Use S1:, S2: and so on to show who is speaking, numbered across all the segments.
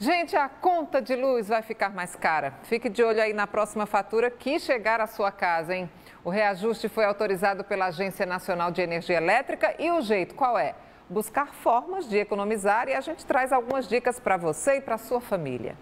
S1: Gente, a conta de luz vai ficar mais cara. Fique de olho aí na próxima fatura que chegar à sua casa, hein? O reajuste foi autorizado pela Agência Nacional de Energia Elétrica e o jeito qual é? Buscar formas de economizar e a gente traz algumas dicas para você e para sua família.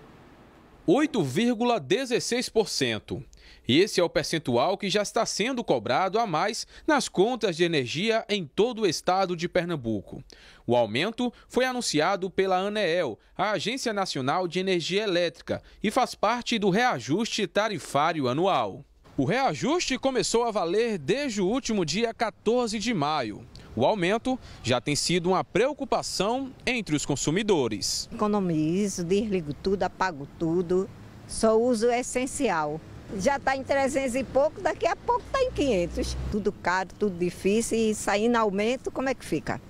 S1: 8,16%. E esse é o percentual que já está sendo cobrado a mais nas contas de energia em todo o estado de Pernambuco. O aumento foi anunciado pela ANEEL, a Agência Nacional de Energia Elétrica, e faz parte do reajuste tarifário anual. O reajuste começou a valer desde o último dia 14 de maio. O aumento já tem sido uma preocupação entre os consumidores. Economizo, desligo tudo, apago tudo, só uso o essencial. Já está em 300 e pouco, daqui a pouco está em 500. Tudo caro, tudo difícil e saindo aumento, como é que fica?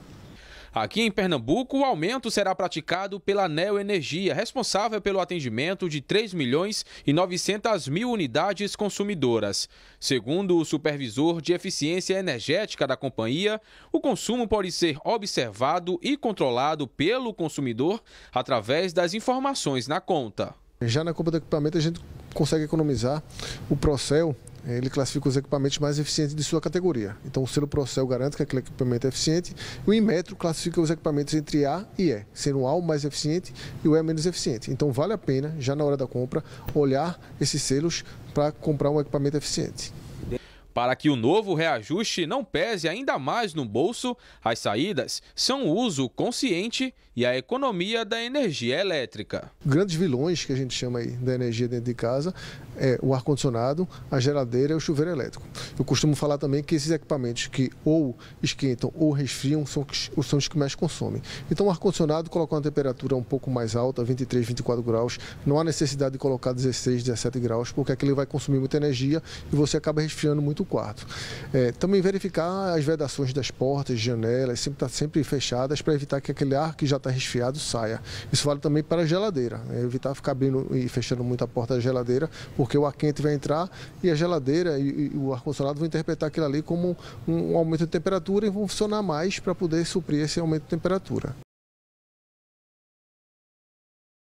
S1: Aqui em Pernambuco, o aumento será praticado pela Neo Energia, responsável pelo atendimento de 3 milhões e 900 mil unidades consumidoras. Segundo o supervisor de eficiência energética da companhia, o consumo pode ser observado e controlado pelo consumidor através das informações na conta.
S2: Já na compra do equipamento, a gente consegue economizar o Procel ele classifica os equipamentos mais eficientes de sua categoria. Então o selo Procel garante que aquele equipamento é eficiente. o Inmetro classifica os equipamentos entre A e E, sendo o A o mais eficiente e o E menos eficiente. Então vale a pena, já na hora da compra, olhar esses selos para comprar um equipamento eficiente.
S1: Para que o novo reajuste não pese ainda mais no bolso, as saídas são o uso consciente e a economia da energia elétrica.
S2: Grandes vilões que a gente chama aí da energia dentro de casa é o ar-condicionado, a geladeira e o chuveiro elétrico. Eu costumo falar também que esses equipamentos que ou esquentam ou resfriam são, são os que mais consomem. Então o ar-condicionado colocar uma temperatura um pouco mais alta, 23, 24 graus, não há necessidade de colocar 16, 17 graus, porque aquilo vai consumir muita energia e você acaba resfriando muito quarto. É, também verificar as vedações das portas, janelas, sempre estar tá sempre fechadas para evitar que aquele ar que já está resfriado saia. Isso vale também para a geladeira, né? evitar ficar abrindo e fechando muito a porta da geladeira, porque o ar quente vai entrar e a geladeira e, e o ar-condicionado vão interpretar aquilo ali como um, um aumento de temperatura e vão funcionar mais para poder suprir esse aumento de temperatura.